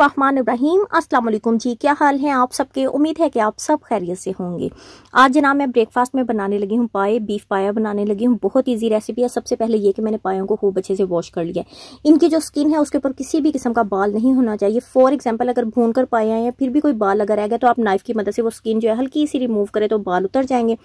बिस्मिल्लाहिर्रहमानिर्रहीम अस्सलाम वालेकुम जी क्या हाल है आप सबके उम्मीद है कि आप सब खैरियत से होंगे आज जनाब मैं ब्रेकफास्ट में बनाने लगी हूँ पाए बीफ पाया बनाने लगी हूँ बहुत इजी रेसिपी है सबसे पहले ये कि मैंने पायों को खूब अच्छे से वॉश कर लिया इनकी जो स्किन है उसके ऊपर किसी भी किस्म का बाल नहीं होना चाहिए फॉर एग्जाम्पल अगर भून कर पाया या फिर भी कोई बाल अगर रह गया तो आप नाइफ की मदद से वो स्किन जो है हल्की सी रिमूव करें तो बाल उतर जाएंगे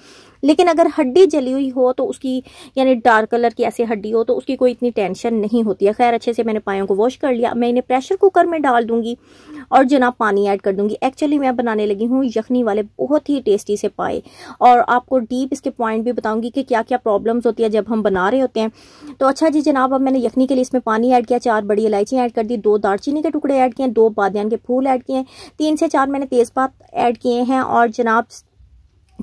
लेकिन अगर हड्डी जली हुई हो तो उसकी यानी डार्क कलर की ऐसी हड्डी हो तो उसकी कोई इतनी टेंशन नहीं होती है खैर अच्छे से मैंने पायों को वॉश कर लिया मैं इन्हें प्रेशर कुकर में डाल दूंगी दूंगी और जनाब पानी ऐड कर दूंगी एक्चुअली मैं बनाने लगी हूँ यखनी वाले बहुत ही टेस्टी से पाए और आपको डीप इसके पॉइंट भी बताऊंगी कि क्या क्या प्रॉब्लम्स होती है जब हम बना रहे होते हैं तो अच्छा जी जनाब अब मैंने यखनी के लिए इसमें पानी ऐड किया चार बड़ी इलायची ऐड कर दी दो दारचीनी के टुकड़े ऐड किए दो बादन के फूल ऐड किए तीन से चार मैंने तेज़पात ऐड किए हैं और जनाब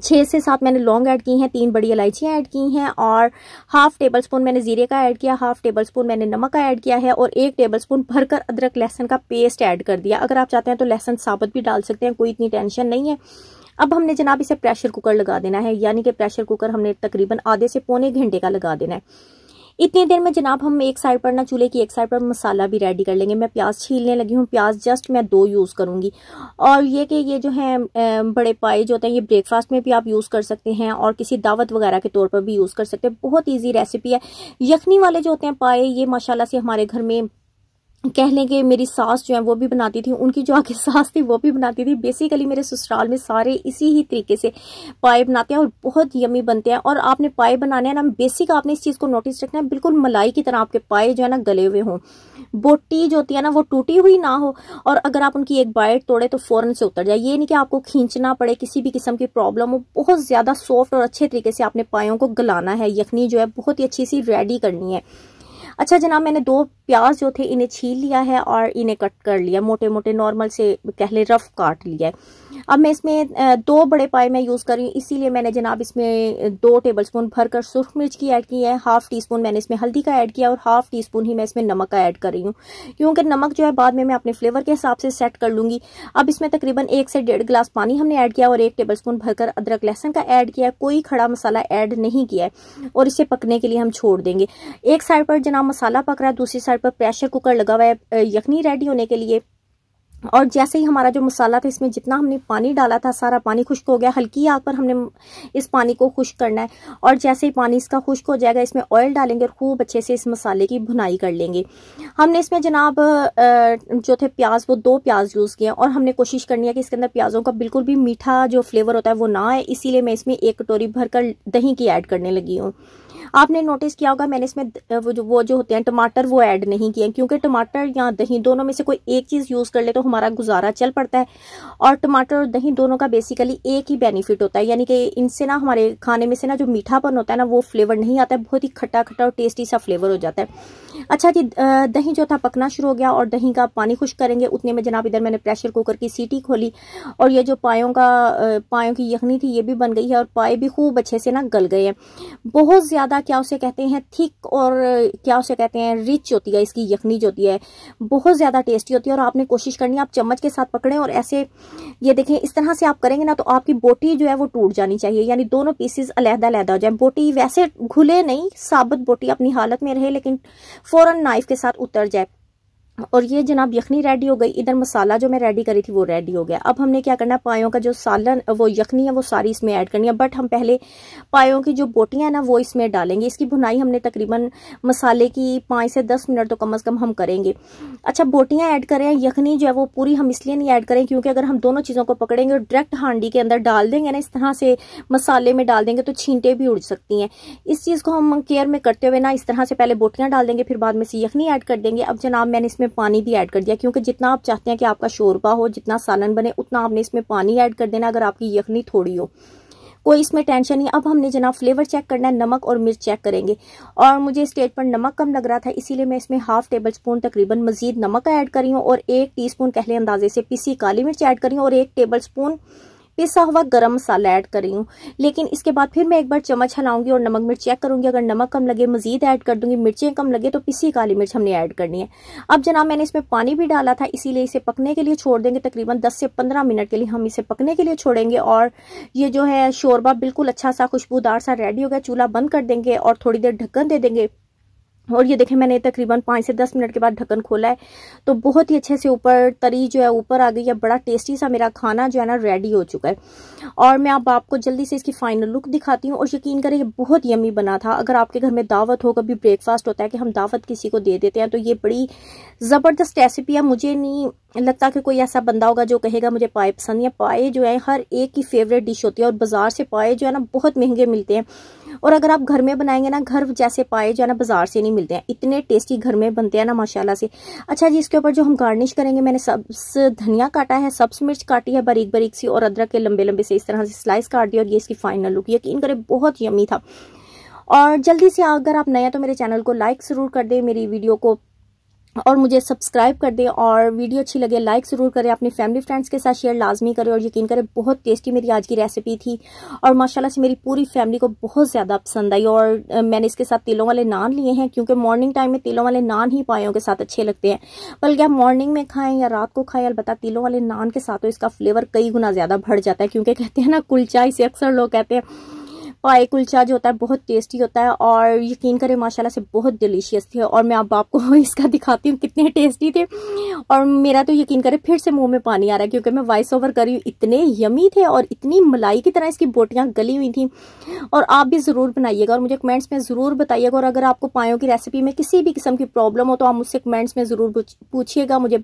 छः से सात मैंने लौंग ऐड की हैं तीन बड़ी इलायचियाँ ऐड की हैं और हाफ टेबल स्पून मैंने जीरे का ऐड किया हाफ टेबल स्पून मैंने नमक का ऐड किया है और एक टेबल स्पून भरकर अदरक लहसन का पेस्ट ऐड कर दिया अगर आप चाहते हैं तो लहसन साबुत भी डाल सकते हैं कोई इतनी टेंशन नहीं है अब हमने जनाब इसे प्रेशर कुकर लगा देना है यानी कि प्रेशर कुकर हमने तकरीबन आधे से पौने घंटे का लगा देना है इतनी देर में जनाब हम एक साइड पर ना चूल्हे की एक साइड पर मसाला भी रेडी कर लेंगे मैं प्याज छीलने लगी हूँ प्याज जस्ट मैं दो यूज़ करूँगी और ये कि ये जो है बड़े पाए जो होते हैं ये ब्रेकफास्ट में भी आप यूज़ कर सकते हैं और किसी दावत वगैरह के तौर पर भी यूज़ कर सकते हैं बहुत ईजी रेसिपी है यखनी वाले जो होते हैं पाए ये माशाला से हमारे घर में कह लें कि मेरी सास जो है वो भी बनाती थी उनकी जो आगे सास थी वो भी बनाती थी बेसिकली मेरे ससुराल में सारे इसी ही तरीके से पाए बनाते हैं और बहुत यमी बनते हैं और आपने पाए बनाने हैं ना बेसिक आपने इस चीज़ को नोटिस रखना है बिल्कुल मलाई की तरह आपके पाए जो है ना गले हुए हों बोटी जो होती है ना वो टूटी हुई ना हो और अगर आप उनकी एक बाइट तोड़े तो फ़ौरन से उतर जाए ये नहीं कि आपको खींचना पड़े किसी भी किस्म की प्रॉब्लम हो बहुत ज़्यादा सॉफ्ट और अच्छे तरीके से आपने पायों को गलाना है यखनी जो है बहुत ही अच्छी सी रेडी करनी है अच्छा जनाब मैंने दो प्याज जो थे इन्हें छील लिया है और इन्हें कट कर लिया मोटे मोटे नॉर्मल से कह ले रफ काट लिया है अब मैं इसमें दो बड़े पाए मैं यूज़ कर रही हूँ इसीलिए मैंने जनाब इसमें दो टेबल स्पून भरकर सुरख मिर्च की ऐड की है हाफ टी स्पून मैंने इसमें हल्दी का ऐड किया और हाफ टी स्पून ही मैं इसमें नमक का ऐड कर रही हूँ क्योंकि नमक जो है बाद में मैं अपने फ्लेवर के हिसाब से सेट कर लूँगी अब इसमें तकरीबन एक से डेढ़ गिलास पानी हमने ऐड किया और एक टेबल स्पून भरकर अदरक लहसन का ऐड किया कोई खड़ा मसाला ऐड नहीं किया है और इसे पकने के लिए हम छोड़ देंगे एक साइड पर जनाब मसाला पक रहा है दूसरी साइड पर प्रेशर कुकर लगा हुआ है यखनी रेडी होने के लिए और जैसे ही हमारा जो मसाला था इसमें जितना हमने पानी डाला था सारा पानी खुश्क हो गया हल्की आग पर हमने इस पानी को खुश्क करना है और जैसे ही पानी इसका खुश्क हो जाएगा इसमें ऑयल डालेंगे और खूब अच्छे से इस मसाले की भुनाई कर लेंगे हमने इसमें जनाब जो थे प्याज वो दो प्याज यूज़ किए और हमने कोशिश करनी है कि इसके अंदर प्याजों का बिल्कुल भी मीठा जो फ्लेवर होता है वो ना आए इसीलिए मैं इसमें एक कटोरी भरकर दही की ऐड करने लगी हूँ आपने नोटिस किया होगा मैंने इसमें वो जो वो जो होते हैं टमाटर वो ऐड नहीं किए क्योंकि टमाटर या दही दोनों में से कोई एक चीज़ यूज़ कर ले तो हमारा गुजारा चल पड़ता है और टमाटर और दही दोनों का बेसिकली एक ही बेनिफिट होता है यानी कि इनसे ना हमारे खाने में से ना जो मीठापन होता है ना वो फ्लेवर नहीं आता है बहुत ही खट्टा खट्टा और टेस्टी सा फ्लेवर हो जाता है अच्छा जी दही जो था पकना शुरू हो गया और दही का पानी खुश करेंगे उतने में जनाब इधर मैंने प्रेशर कुकर की सीटी खोली और ये जो पायों का पायों की यखनी थी ये भी बन गई है और पाए भी खूब अच्छे से ना गल गए हैं बहुत ज़्यादा क्या उसे कहते हैं थिक और क्या उसे कहते हैं रिच होती है इसकी यखनी जो होती है बहुत ज़्यादा टेस्टी होती है और आपने कोशिश करनी है आप चम्मच के साथ पकड़ें और ऐसे ये देखें इस तरह से आप करेंगे ना तो आपकी बोटी जो है वो टूट जानी चाहिए यानी दोनों पीसेज अलहदा अलहदा हो जाए बोटी वैसे घुले नहीं साबुत बोटी अपनी हालत में रहे लेकिन फ़ौरन नाइफ के साथ उतर जाए और ये जनाब यखनी रेडी हो गई इधर मसाला जो मैं रेडी करी थी वो रेडी हो गया अब हमने क्या करना है पायों का जो सालन वो यखनी है वो सारी इसमें ऐड करनी है बट हम पहले पायों की जो बोटियाँ हैं ना वो इसमें डालेंगे इसकी भुनाई हमने तकरीबन मसाले की पाँच से दस मिनट तो कम अज़ कम हम करेंगे अच्छा बोटियाँ ऐड करें यखनी जो है वो पूरी हम इसलिए नहीं ऐड करें क्योंकि अगर हम दोनों चीज़ों को पकड़ेंगे और डायरेक्ट हांडी के अंदर डाल देंगे ना इस तरह से मसाले में डाल देंगे तो छींटे भी उड़ सकती हैं इस चीज़ को हम केयर में करते हुए ना इस तरह से पहले बोटियाँ डाल देंगे फिर बाद में से यखनी ऐड कर देंगे अब जनाब मैंने इसमें इसमें पानी भी ऐड कर दिया क्योंकि जितना आप चाहते हैं कि आपका शोरबा हो जितना सालन बने उतना आपने इसमें पानी ऐड कर देना अगर आपकी यखनी थोड़ी हो कोई इसमें टेंशन नहीं अब हमने जना फ्लेवर चेक करना है नमक और मिर्च चेक करेंगे और मुझे स्टेज पर नमक कम लग रहा था इसीलिए मैं इसमें हाफ टेबल स्पून तकरीबन मजीद नमक ऐड करी हूँ और एक टीस्पून कहले अंदाजे से पीसी काली मिर्च ऐड करी हूँ और एक टेबल स्पून पिसा हुआ गर्म मसाला ऐड कर रही हूँ लेकिन इसके बाद फिर मैं एक बार चम्मच हलाऊंगी और नमक मिर्च चेक करूंगी अगर नमक कम लगे मजीद ऐड कर दूंगी मिर्चें कम लगे तो पिसी काली मिर्च हमने ऐड करनी है अब जनाब मैंने इसमें पानी भी डाला था इसीलिए इसे पकने के लिए छोड़ देंगे तकरीबन दस से पंद्रह मिनट के लिए हम इसे पकने के लिए छोड़ेंगे और ये जो है शोरबा बिल्कुल अच्छा सा खुशबूदार सा रेडी हो गया चूल्हा बंद कर देंगे और थोड़ी देर ढक्कन दे देंगे और ये देखें मैंने तकरीबन पाँच से दस मिनट के बाद ढक्कन खोला है तो बहुत ही अच्छे से ऊपर तरी जो है ऊपर आ गई है बड़ा टेस्टी सा मेरा खाना जो है ना रेडी हो चुका है और मैं अब आपको जल्दी से इसकी फाइनल लुक दिखाती हूँ और यकीन करें ये बहुत यमी बना था अगर आपके घर में दावत हो कभी ब्रेकफास्ट होता है कि हम दावत किसी को दे देते हैं तो ये बड़ी ज़बरदस्त रेसिपी है मुझे नहीं लगता कि कोई ऐसा बंदा होगा जो कहेगा मुझे पाए पसंद या पाए जो है हर एक की फेवरेट डिश होती है और बाज़ार से पाए जो है ना बहुत महंगे मिलते हैं और अगर आप घर में बनाएंगे ना घर जैसे पाए जो है ना बाज़ार से नहीं मिलते हैं इतने टेस्टी घर में बनते हैं ना माशाला से अच्छा जी इसके ऊपर जो हम गार्निश करेंगे मैंने सब्स धनिया काटा है सब्स मिर्च काटी है बारीक बारीक सी और अदरक के लंबे लंबे से इस तरह से स्लाइस काट दिया और ये इसकी फाइनल लुक यकीन करें बहुत यमी था और जल्दी से अगर आप नए तो मेरे चैनल को लाइक ज़रूर कर दें मेरी वीडियो को और मुझे सब्सक्राइब कर दें और वीडियो अच्छी लगे लाइक ज़रूर करें अपने फैमिली फ्रेंड्स के साथ शेयर लाजमी करें और यकीन करें बहुत टेस्टी मेरी आज की रेसिपी थी और माशाल्लाह से मेरी पूरी फैमिली को बहुत ज़्यादा पसंद आई और मैंने इसके साथ तिलों वाले नान लिए हैं क्योंकि मॉर्निंग टाइम में तिलों वाले नान ही पायों के साथ अच्छे लगते हैं बल्कि आप मॉर्निंग में खाएँ या रात को खाएँ अलबत्त तिलों वाले नान के साथ तो इसका फ्लेवर कई गुना ज़्यादा बढ़ जाता है क्योंकि कहते हैं ना कुलचा इसे अक्सर लोग कहते हैं और ये कुलचा जो होता है बहुत टेस्टी होता है और यकीन करें माशाल्लाह से बहुत डिलीशियस थे और मैं अब आपको इसका दिखाती हूँ कितने टेस्टी थे और मेरा तो यकीन करें फिर से मुँह में पानी आ रहा है क्योंकि मैं वॉइस ओवर कर रही हूँ इतने यमी थे और इतनी मलाई की तरह इसकी बोटियाँ गली हुई थी और आप भी ज़रूर बनाइएगा और मुझे कमेंट्स में ज़रूर बताइएगा और अगर आपको पायों की रेसिपी में किसी भी किस्म की प्रॉब्लम हो तो आप मुझसे कमेंट्स में ज़रूर पूछिएगा मुझे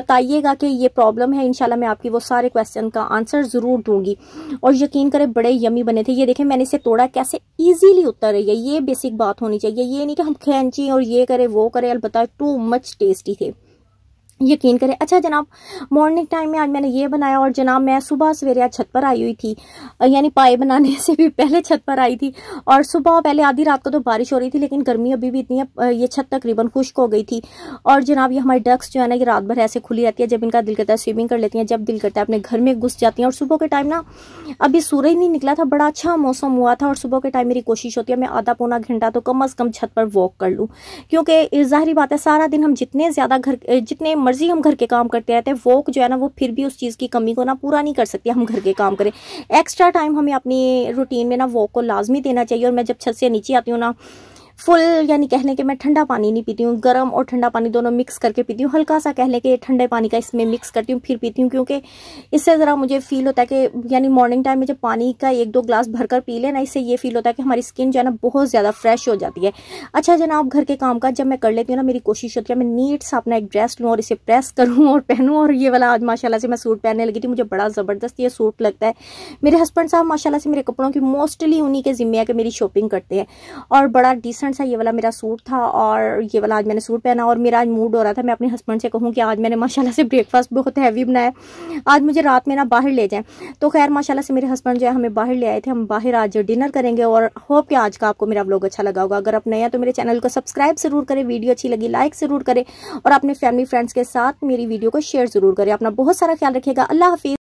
बताइएगा कि ये प्रॉब्लम है इनशाला मैं आपकी वो सारे क्वेश्चन का आंसर ज़रूर दूंगी और यकीन करें बड़े यमी बने थे ये देखें मैंने पानी से तोड़ा कैसे इजीली उतर है ये बेसिक बात होनी चाहिए ये नहीं कि हम खेचें और ये करें वो करें अलबत्त टू मच टेस्टी थे यकीन करें अच्छा जनाब मॉर्निंग टाइम में आज मैंने ये बनाया और जनाब मैं सुबह सवेरे आज छत पर आई हुई थी यानी पाए बनाने से भी पहले छत पर आई थी और सुबह पहले आधी रात को तो बारिश हो रही थी लेकिन गर्मी अभी भी इतनी है ये छत तकरीबन खुश्क हो गई थी और जनाब ये हमारे डक्स जो है ना ये रात भर ऐसे खुली रहती है जब इनका दिल करता है स्विमिंग कर लेती हैं जब दिल करता है अपने घर में घुस जाती हैं और सुबह के टाइम ना अभी सूरज नहीं निकला था बड़ा अच्छा मौसम हुआ था और सुबह के टाइम मेरी कोशिश होती है मैं आधा पौना घंटा तो कम अज़ कम छत पर वॉक कर लूँ क्योंकि ज़ाहरी बात है सारा दिन हम जितने ज़्यादा घर जितने मर्जी हम घर के काम करते रहते हैं वो जो है ना वो फिर भी उस चीज़ की कमी को ना पूरा नहीं कर सकती हम घर के काम करें एक्स्ट्रा टाइम हमें अपनी रूटीन में ना वॉक को लाजमी देना चाहिए और मैं जब छत से नीचे आती हूँ ना फुल यानी कह लें कि मैं ठंडा पानी नहीं पीती हूँ गर्म और ठंडा पानी दोनों मिक्स करके पीती हूँ हल्का सा कह लें कि ठंडे पानी का इसमें मिक्स करती हूँ फिर पीती हूँ क्योंकि इससे ज़रा मुझे फील होता है कि यानी मॉर्निंग टाइम में जब पानी का एक दो ग्लास भरकर पी लेना इससे ये फील होता है कि हमारी स्किन जो है ना बहुत ज़्यादा फ्रेश हो जाती है अच्छा जनाब घर के काम जब मैं कर लेती हूँ ना मेरी कोशिश होती है मैं नीट सा अपना एक ड्रेस लूँ और इसे प्रेस करूँ और पहनूँ और ये वाला आज माशाला से मैं सूट पहनने लगी थी मुझे बड़ा ज़बरदस्त ये सूट लगता है मेरे हस्बैंड साहब माशाला से मेरे कपड़ों की मोस्टली उन्हीं के ज़िम्मे है कि मेरी शॉपिंग करते हैं और बड़ा डिसेंट परसेंट था ये वाला मेरा सूट था और ये वाला आज मैंने सूट पहना और मेरा आज मूड हो रहा था मैं अपने हस्बैंड से कहूँ कि आज मैंने माशाल्लाह से ब्रेकफास्ट बहुत हैवी बनाया आज मुझे रात में ना बाहर ले जाएं तो खैर माशाल्लाह से मेरे हस्बैंड जो है हमें बाहर ले आए थे हम बाहर आज डिनर करेंगे और होप कि आज का आपको मेरा ब्लॉग अच्छा लगा होगा अगर आप नए हैं तो मेरे चैनल को सब्सक्राइब ज़रूर करें वीडियो अच्छी लगी लाइक ज़रूर करें और अपने फैमिली फ्रेंड्स के साथ मेरी वीडियो को शेयर ज़रूर करें अपना बहुत सारा ख्याल रखिएगा अल्लाह हाफिज़